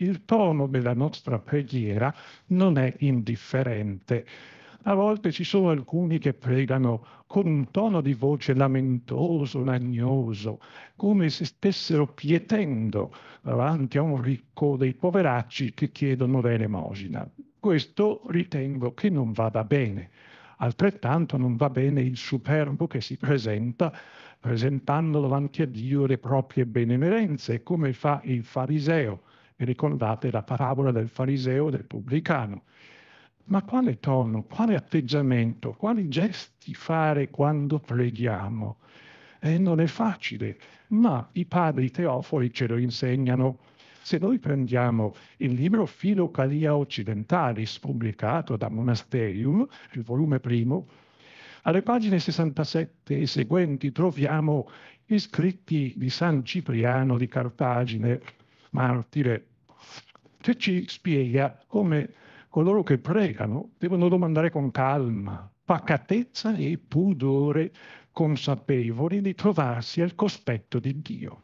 il tono della nostra preghiera non è indifferente. A volte ci sono alcuni che pregano con un tono di voce lamentoso, lagnoso, come se stessero pietendo davanti a un ricco dei poveracci che chiedono l'elemosina. Questo ritengo che non vada bene. Altrettanto non va bene il superbo che si presenta presentando davanti a Dio le proprie benemerenze, come fa il fariseo vi ricordate la parabola del fariseo e del pubblicano. Ma quale tono, quale atteggiamento, quali gesti fare quando preghiamo? Eh, non è facile, ma i padri teofori ce lo insegnano. Se noi prendiamo il libro Filocalia Occidentalis, pubblicato da Monasterium, il volume primo, alle pagine 67 e seguenti troviamo i scritti di San Cipriano di Cartagine, martire che ci spiega come coloro che pregano devono domandare con calma, pacatezza e pudore, consapevoli di trovarsi al cospetto di Dio.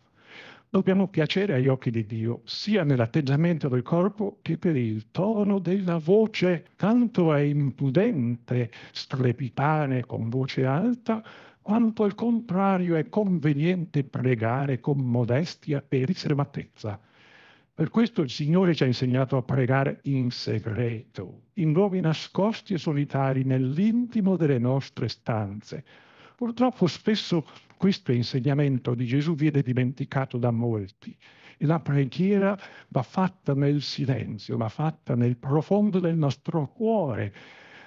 Dobbiamo piacere agli occhi di Dio, sia nell'atteggiamento del corpo che per il tono della voce. Tanto è impudente strepitare con voce alta, quanto al contrario è conveniente pregare con modestia e riservatezza, per questo il Signore ci ha insegnato a pregare in segreto, in luoghi nascosti e solitari, nell'intimo delle nostre stanze. Purtroppo spesso questo insegnamento di Gesù viene dimenticato da molti e la preghiera va fatta nel silenzio, va fatta nel profondo del nostro cuore,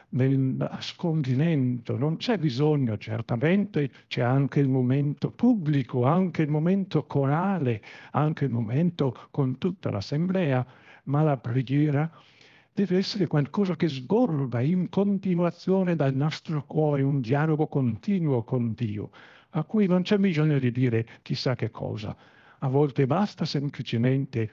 nel nascondimento, non c'è bisogno, certamente c'è anche il momento pubblico, anche il momento corale, anche il momento con tutta l'assemblea, ma la preghiera deve essere qualcosa che sgorba in continuazione dal nostro cuore, un dialogo continuo con Dio, a cui non c'è bisogno di dire chissà che cosa. A volte basta semplicemente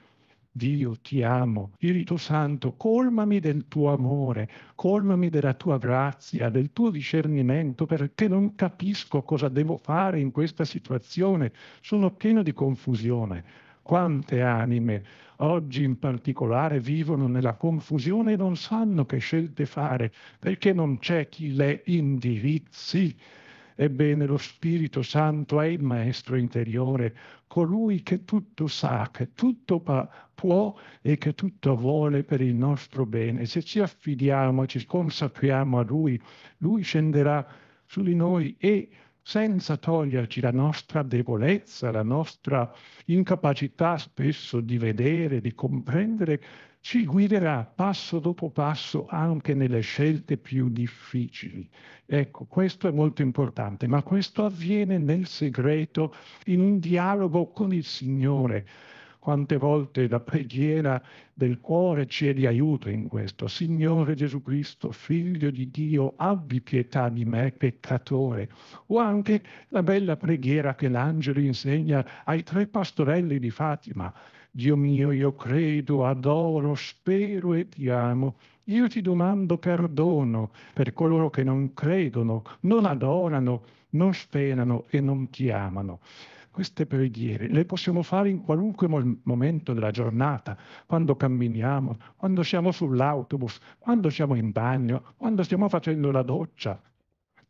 Dio ti amo, Spirito Santo, colmami del tuo amore, colmami della tua grazia, del tuo discernimento, perché non capisco cosa devo fare in questa situazione, sono pieno di confusione. Quante anime oggi in particolare vivono nella confusione e non sanno che scelte fare, perché non c'è chi le indirizzi Ebbene, lo Spirito Santo è il Maestro interiore, colui che tutto sa, che tutto può e che tutto vuole per il nostro bene. Se ci affidiamo e ci consacriamo a Lui, Lui scenderà su di noi e senza toglierci la nostra debolezza, la nostra incapacità spesso di vedere, di comprendere, ci guiderà passo dopo passo anche nelle scelte più difficili. Ecco, questo è molto importante, ma questo avviene nel segreto, in un dialogo con il Signore. Quante volte la preghiera del cuore chiede aiuto in questo. Signore Gesù Cristo, figlio di Dio, abbi pietà di me, peccatore. O anche la bella preghiera che l'angelo insegna ai tre pastorelli di Fatima Dio mio, io credo, adoro, spero e ti amo. Io ti domando perdono per coloro che non credono, non adorano, non sperano e non ti amano. Queste preghiere le possiamo fare in qualunque mo- momento della giornata, quando camminiamo, quando siamo sull'autobus, quando siamo in bagno, quando stiamo facendo la doccia,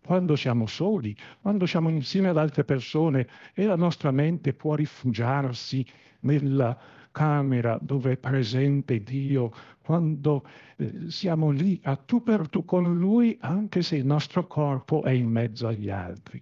quando siamo soli, quando siamo insieme ad altre persone e la nostra mente può rifugiarsi nella camera dove è presente Dio, quando eh, siamo lì a tu per tu con Lui, anche se il nostro corpo è in mezzo agli altri.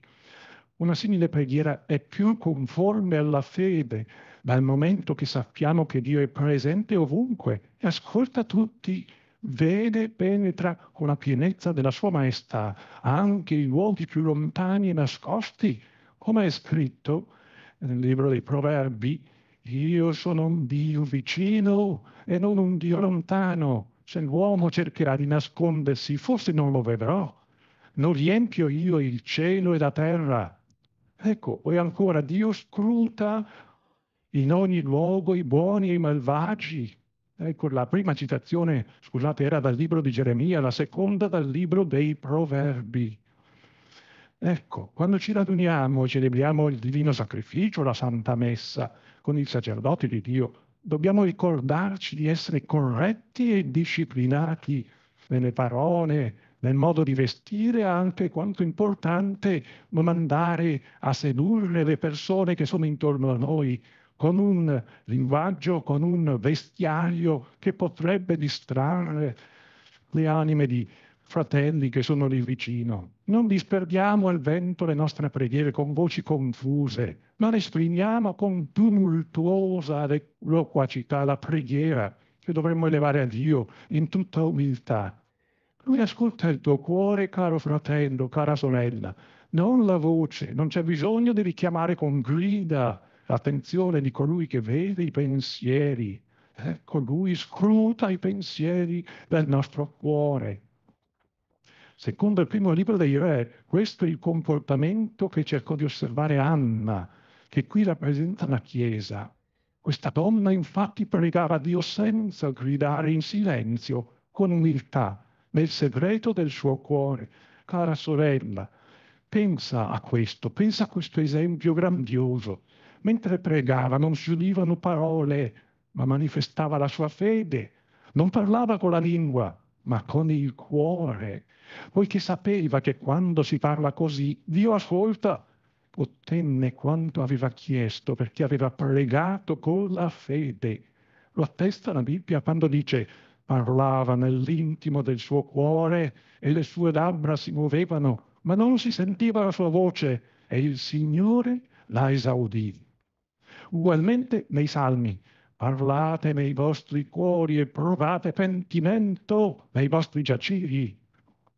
Una simile preghiera è più conforme alla fede, dal momento che sappiamo che Dio è presente ovunque e ascolta tutti vede, penetra con la pienezza della sua maestà anche i luoghi più lontani e nascosti, come è scritto nel libro dei Proverbi, io sono un Dio vicino e non un Dio lontano. Se l'uomo cercherà di nascondersi, forse non lo vedrò. Non riempio io il cielo e la terra. Ecco, poi ancora Dio scruta in ogni luogo i buoni e i malvagi, Ecco, la prima citazione, scusate, era dal libro di Geremia, la seconda dal libro dei Proverbi. Ecco, quando ci raduniamo e celebriamo il divino sacrificio, la Santa Messa, con il sacerdote di Dio, dobbiamo ricordarci di essere corretti e disciplinati nelle parole, nel modo di vestire, anche quanto importante non andare a sedurre le persone che sono intorno a noi con un linguaggio, con un vestiario che potrebbe distrarre le anime di fratelli che sono lì vicino. Non disperdiamo al vento le nostre preghiere con voci confuse, ma le esprimiamo con tumultuosa loquacità la preghiera che dovremmo elevare a Dio in tutta umiltà. Lui ascolta il tuo cuore, caro fratello, cara sorella, non la voce, non c'è bisogno di richiamare con grida l'attenzione di colui che vede i pensieri, eh, colui scruta i pensieri del nostro cuore. Secondo il primo libro dei Re, questo è il comportamento che cercò di osservare Anna, che qui rappresenta la Chiesa. Questa donna infatti pregava Dio senza gridare in silenzio, con umiltà, nel segreto del suo cuore. Cara sorella, pensa a questo, pensa a questo esempio grandioso Mentre pregava non si udivano parole, ma manifestava la sua fede. Non parlava con la lingua, ma con il cuore, poiché sapeva che quando si parla così Dio ascolta. Ottenne quanto aveva chiesto perché aveva pregato con la fede. Lo attesta la Bibbia quando dice parlava nell'intimo del suo cuore e le sue labbra si muovevano, ma non si sentiva la sua voce e il Signore la esaudì. Ugualmente nei salmi, parlate nei vostri cuori e provate pentimento nei vostri giaciri.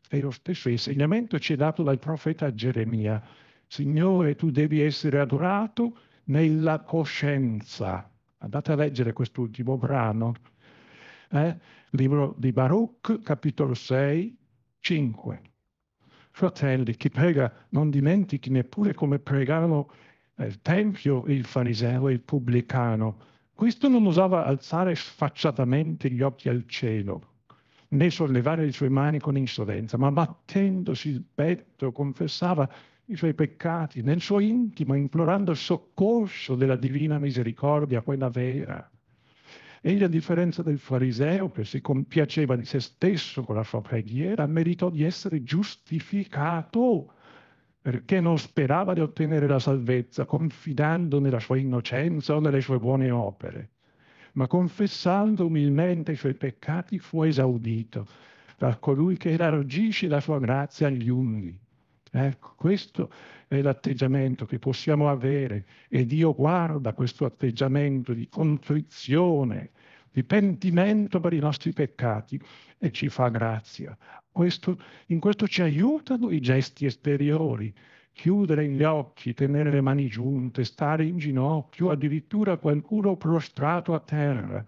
E lo stesso insegnamento ci è dato dal profeta Geremia. Signore, tu devi essere adorato nella coscienza. Andate a leggere quest'ultimo brano. Eh? Libro di Baruch, capitolo 6, 5. Fratelli, chi prega non dimentichi neppure come pregavano il eh, Tempio, il fariseo e il pubblicano. Questo non osava alzare sfacciatamente gli occhi al cielo, né sollevare le sue mani con insolenza, ma battendosi il petto confessava i suoi peccati nel suo intimo, implorando il soccorso della divina misericordia, quella vera. Egli, a differenza del fariseo, che si compiaceva di se stesso con la sua preghiera, meritò di essere giustificato perché non sperava di ottenere la salvezza confidando nella sua innocenza o nelle sue buone opere, ma confessando umilmente i suoi peccati fu esaudito da colui che elargisce la sua grazia agli umili. Ecco, questo è l'atteggiamento che possiamo avere e Dio guarda questo atteggiamento di contrizione di pentimento per i nostri peccati e ci fa grazia. Questo, in questo ci aiutano i gesti esteriori, chiudere gli occhi, tenere le mani giunte, stare in ginocchio, addirittura qualcuno prostrato a terra.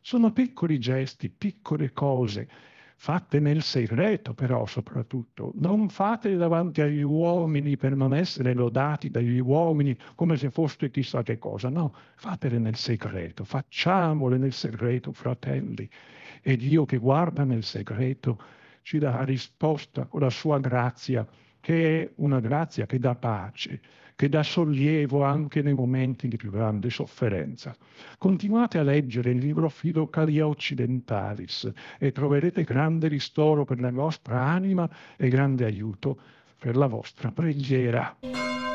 Sono piccoli gesti, piccole cose fatte nel segreto però soprattutto, non fatele davanti agli uomini per non essere lodati dagli uomini come se foste chissà che cosa, no, fatele nel segreto, facciamole nel segreto, fratelli, e Dio che guarda nel segreto ci dà risposta con la sua grazia che è una grazia che dà pace, che dà sollievo anche nei momenti di più grande sofferenza. Continuate a leggere il libro Filocaria Occidentalis e troverete grande ristoro per la vostra anima e grande aiuto per la vostra preghiera.